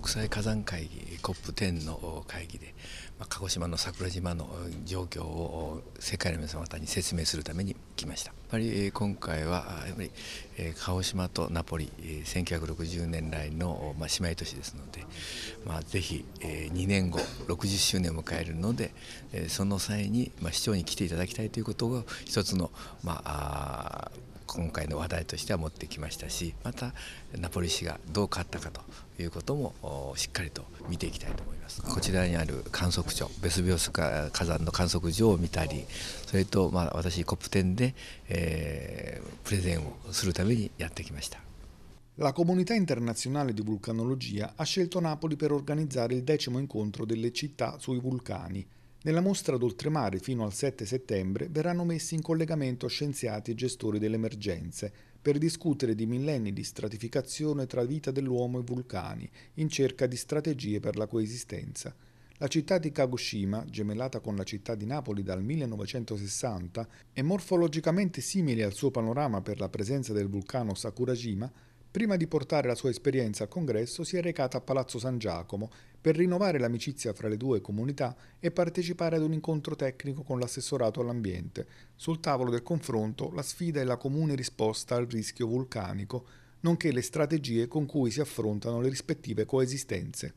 国際火山会議 COP10 の会議で、まあ、鹿児島の桜島の状況を世界の皆様方に説明するために来ましたやっぱり今回はやっぱり鹿児島とナポリ1960年来の、まあ、姉妹都市ですので、まあ、ぜひ2年後60周年を迎えるのでその際に、まあ、市長に来ていただきたいということが一つの、まあ、今回の話題としては持ってきましたしまたナポリ市がどう変わったかということもしっかりと見ていきたいと思いますこちらにある観測所ベスビオス火山の観測所を見たりそれとまあ私コップ10で、えー、プレゼンをするためにやってきました。La comunità internazionale di vulcanologia ha scelto Napoli per organizzare il decimo incontro delle città sui vulcani, Nella mostra d'oltremare fino al 7 settembre verranno messi in collegamento scienziati e gestori delle emergenze per discutere di millenni di stratificazione tra vita dell'uomo e vulcani in cerca di strategie per la coesistenza. La città di Kagoshima, gemellata con la città di Napoli dal 1960 e morfologicamente simile al suo panorama per la presenza del vulcano Sakurajima, Prima di portare la sua esperienza al congresso si è recata a Palazzo San Giacomo per rinnovare l'amicizia fra le due comunità e partecipare ad un incontro tecnico con l'assessorato all'ambiente. Sul tavolo del confronto la sfida e la comune risposta al rischio vulcanico, nonché le strategie con cui si affrontano le rispettive coesistenze.